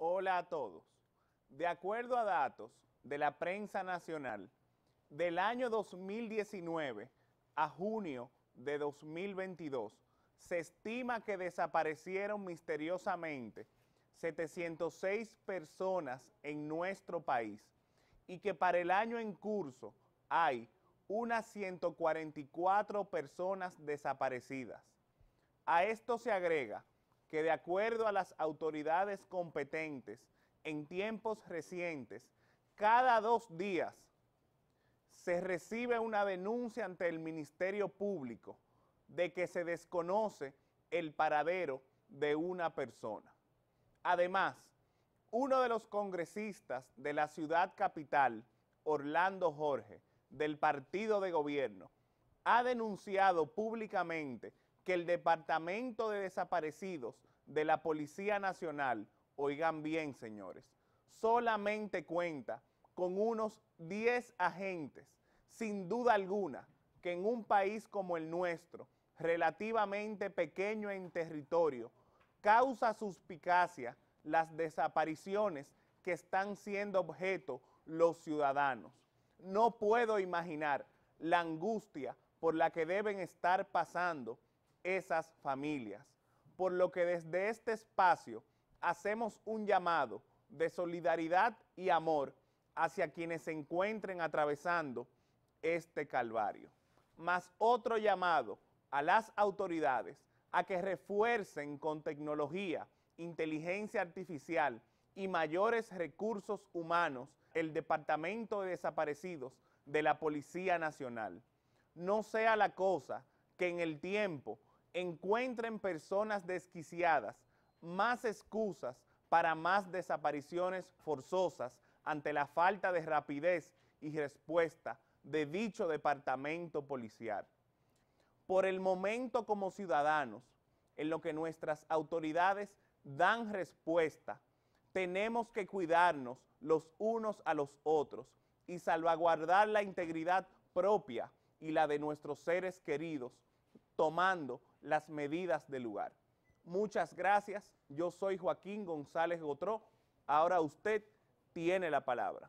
Hola a todos. De acuerdo a datos de la prensa nacional, del año 2019 a junio de 2022, se estima que desaparecieron misteriosamente 706 personas en nuestro país y que para el año en curso hay unas 144 personas desaparecidas. A esto se agrega que de acuerdo a las autoridades competentes, en tiempos recientes, cada dos días se recibe una denuncia ante el Ministerio Público de que se desconoce el paradero de una persona. Además, uno de los congresistas de la ciudad capital, Orlando Jorge, del partido de gobierno, ha denunciado públicamente que el Departamento de Desaparecidos de la Policía Nacional, oigan bien señores, solamente cuenta con unos 10 agentes, sin duda alguna, que en un país como el nuestro, relativamente pequeño en territorio, causa suspicacia las desapariciones que están siendo objeto los ciudadanos. No puedo imaginar la angustia por la que deben estar pasando esas familias. Por lo que desde este espacio hacemos un llamado de solidaridad y amor hacia quienes se encuentren atravesando este calvario. Más otro llamado a las autoridades a que refuercen con tecnología, inteligencia artificial y mayores recursos humanos el Departamento de Desaparecidos de la Policía Nacional. No sea la cosa que en el tiempo encuentren personas desquiciadas más excusas para más desapariciones forzosas ante la falta de rapidez y respuesta de dicho departamento policial. Por el momento como ciudadanos, en lo que nuestras autoridades dan respuesta, tenemos que cuidarnos los unos a los otros y salvaguardar la integridad propia y la de nuestros seres queridos tomando las medidas del lugar. Muchas gracias. Yo soy Joaquín González Gotró. Ahora usted tiene la palabra.